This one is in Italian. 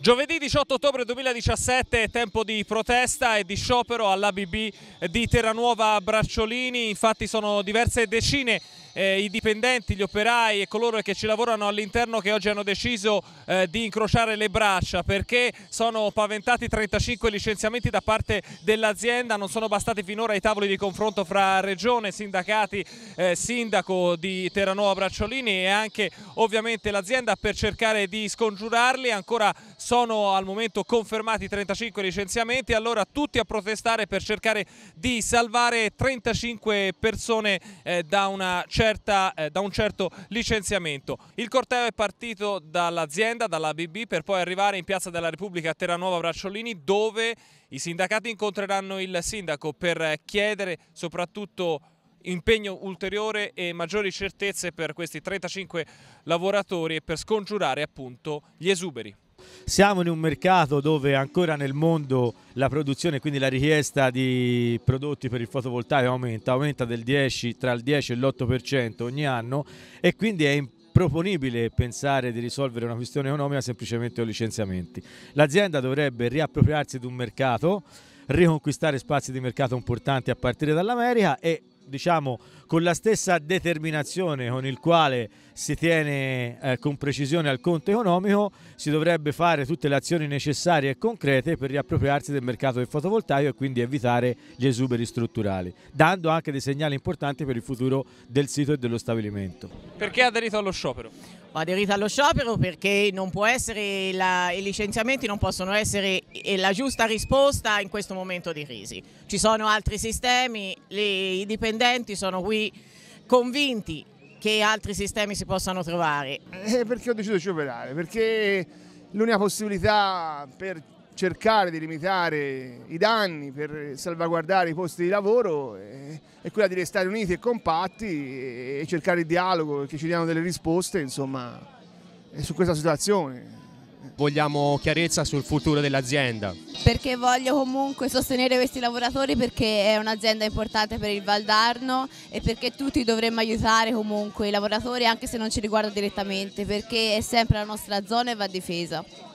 Giovedì 18 ottobre 2017 tempo di protesta e di sciopero all'ABB di Terranuova Bracciolini, infatti sono diverse decine eh, i dipendenti, gli operai e coloro che ci lavorano all'interno che oggi hanno deciso eh, di incrociare le braccia perché sono paventati 35 licenziamenti da parte dell'azienda, non sono bastati finora i tavoli di confronto fra regione, sindacati, eh, sindaco di Terranuova Bracciolini e anche ovviamente l'azienda per cercare di scongiurarli, ancora sono al momento confermati 35 licenziamenti, allora tutti a protestare per cercare di salvare 35 persone eh, da una certa certa, eh, da un certo licenziamento. Il corteo è partito dall'azienda, dalla BB, per poi arrivare in Piazza della Repubblica a Terranuova Bracciolini dove i sindacati incontreranno il sindaco per eh, chiedere soprattutto impegno ulteriore e maggiori certezze per questi 35 lavoratori e per scongiurare appunto gli esuberi. Siamo in un mercato dove ancora nel mondo la produzione, quindi la richiesta di prodotti per il fotovoltaico aumenta, aumenta del 10, tra il 10 e l'8% ogni anno e quindi è importante improponibile pensare di risolvere una questione economica semplicemente con licenziamenti. L'azienda dovrebbe riappropriarsi di un mercato, riconquistare spazi di mercato importanti a partire dall'America e diciamo con la stessa determinazione con il quale si tiene eh, con precisione al conto economico, si dovrebbe fare tutte le azioni necessarie e concrete per riappropriarsi del mercato del fotovoltaico e quindi evitare gli esuberi strutturali, dando anche dei segnali importanti per il futuro del sito e dello stabilimento. Perché ha aderito allo sciopero? ho aderito allo sciopero perché la, i licenziamenti non possono essere eh, la giusta risposta in questo momento di crisi. Ci sono altri sistemi, le, i dipendenti sono qui convinti che altri sistemi si possano trovare. Eh, perché ho deciso di scioperare? Perché l'unica possibilità per cercare di limitare i danni per salvaguardare i posti di lavoro eh, è quella di restare uniti e compatti e cercare il dialogo, che ci diano delle risposte insomma, eh, su questa situazione. Vogliamo chiarezza sul futuro dell'azienda. Perché voglio comunque sostenere questi lavoratori perché è un'azienda importante per il Valdarno e perché tutti dovremmo aiutare comunque i lavoratori anche se non ci riguarda direttamente perché è sempre la nostra zona e va difesa.